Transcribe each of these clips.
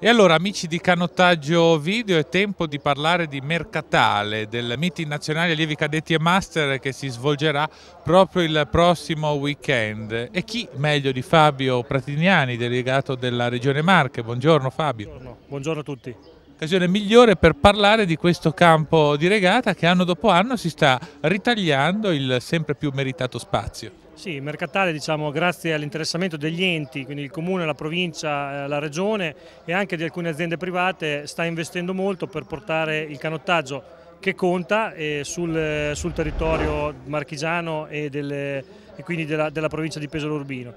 E allora amici di canottaggio video è tempo di parlare di Mercatale, del meeting nazionale allievi cadetti e master che si svolgerà proprio il prossimo weekend. E chi meglio di Fabio Pratiniani, delegato della Regione Marche? Buongiorno Fabio. Buongiorno, Buongiorno a tutti occasione migliore per parlare di questo campo di regata che anno dopo anno si sta ritagliando il sempre più meritato spazio. Sì, Mercatale diciamo, grazie all'interessamento degli enti, quindi il comune, la provincia, eh, la regione e anche di alcune aziende private sta investendo molto per portare il canottaggio che conta eh, sul, eh, sul, territorio marchigiano e, delle, e quindi della, della provincia di Pesaro Urbino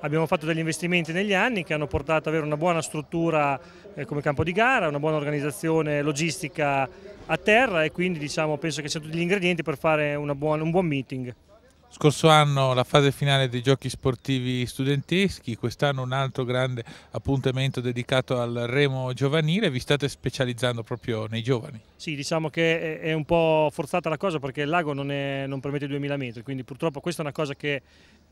abbiamo fatto degli investimenti negli anni che hanno portato ad avere una buona struttura eh, come campo di gara, una buona organizzazione logistica a terra e quindi diciamo, penso che siano tutti gli ingredienti per fare buona, un buon meeting. Scorso anno la fase finale dei giochi sportivi studenteschi, quest'anno un altro grande appuntamento dedicato al remo giovanile, vi state specializzando proprio nei giovani? Sì, diciamo che è un po' forzata la cosa perché il lago non, è, non permette 2000 metri, quindi purtroppo questa è una cosa che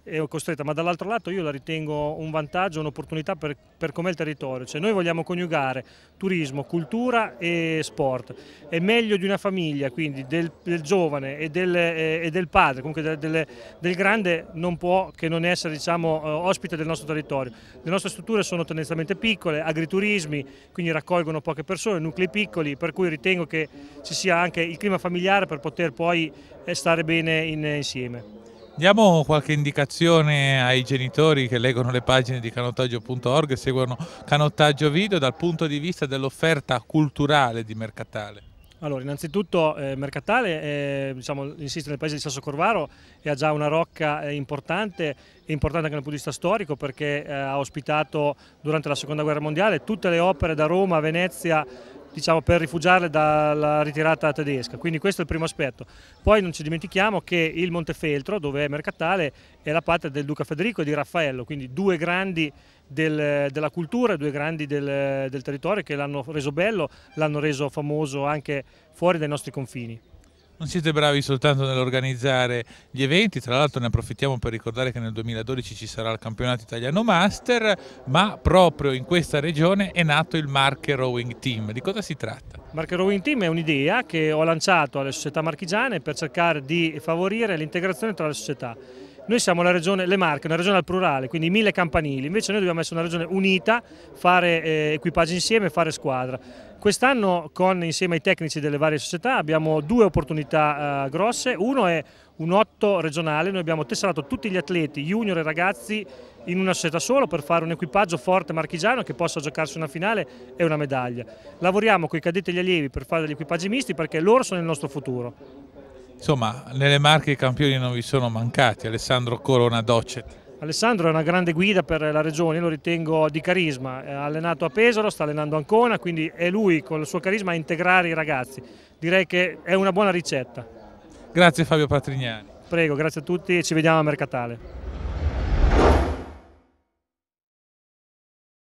è costretta, ma dall'altro lato io la ritengo un vantaggio, un'opportunità per, per com'è il territorio, cioè noi vogliamo coniugare turismo, cultura e sport, è meglio di una famiglia, quindi del, del giovane e del, eh, e del, padre, comunque del, del, grande non può che non essere diciamo, eh, ospite del nostro territorio, le nostre strutture sono tendenzialmente piccole, agriturismi, quindi raccolgono poche persone, nuclei piccoli, per cui ritengo che ci sia anche il clima familiare per poter poi eh, stare bene in, insieme. Diamo qualche indicazione ai genitori che leggono le pagine di canottaggio.org e seguono Canottaggio Video dal punto di vista dell'offerta culturale di Mercatale. Allora, innanzitutto eh, Mercatale, eh, diciamo, insisto, nel paese di Sasso Corvaro e ha già una rocca eh, importante, importante anche dal punto di vista storico perché eh, ha ospitato durante la Seconda Guerra Mondiale tutte le opere da Roma a Venezia diciamo, per rifugiarle dalla ritirata tedesca, quindi questo è il primo aspetto. Poi non ci dimentichiamo che il Montefeltro, dove è Mercatale, è la patria del Duca Federico e di Raffaello, quindi due grandi del, della cultura, due grandi del, del territorio che l'hanno reso bello, l'hanno reso famoso anche fuori dai nostri confini. Non siete bravi soltanto nell'organizzare gli eventi, tra l'altro ne approfittiamo per ricordare che nel 2012 ci sarà il campionato italiano master, ma proprio in questa regione è nato il Marche Rowing Team. Di cosa si tratta? Marche Rowing Team è un'idea che ho lanciato alle società marchigiane per cercare di favorire l'integrazione tra le società. Noi siamo la regione, le Marche, una regione al plurale, quindi mille campanili, invece noi dobbiamo essere una regione unita, fare eh, equipaggi insieme, fare squadra. Quest'anno insieme ai tecnici delle varie società abbiamo due opportunità eh, grosse, uno è un otto regionale, noi abbiamo tesserato tutti gli atleti, junior e ragazzi, in una società solo per fare un equipaggio forte marchigiano che possa giocarsi una finale e una medaglia. Lavoriamo con i cadetti e gli allievi per fare degli equipaggi misti perché loro sono il nostro futuro. Insomma, nelle Marche i campioni non vi sono mancati, Alessandro Corona Docet. Alessandro è una grande guida per la regione, io lo ritengo di carisma, ha allenato a Pesaro, sta allenando a Ancona, quindi è lui con il suo carisma a integrare i ragazzi. Direi che è una buona ricetta. Grazie Fabio Patrignani. Prego, grazie a tutti e ci vediamo a Mercatale.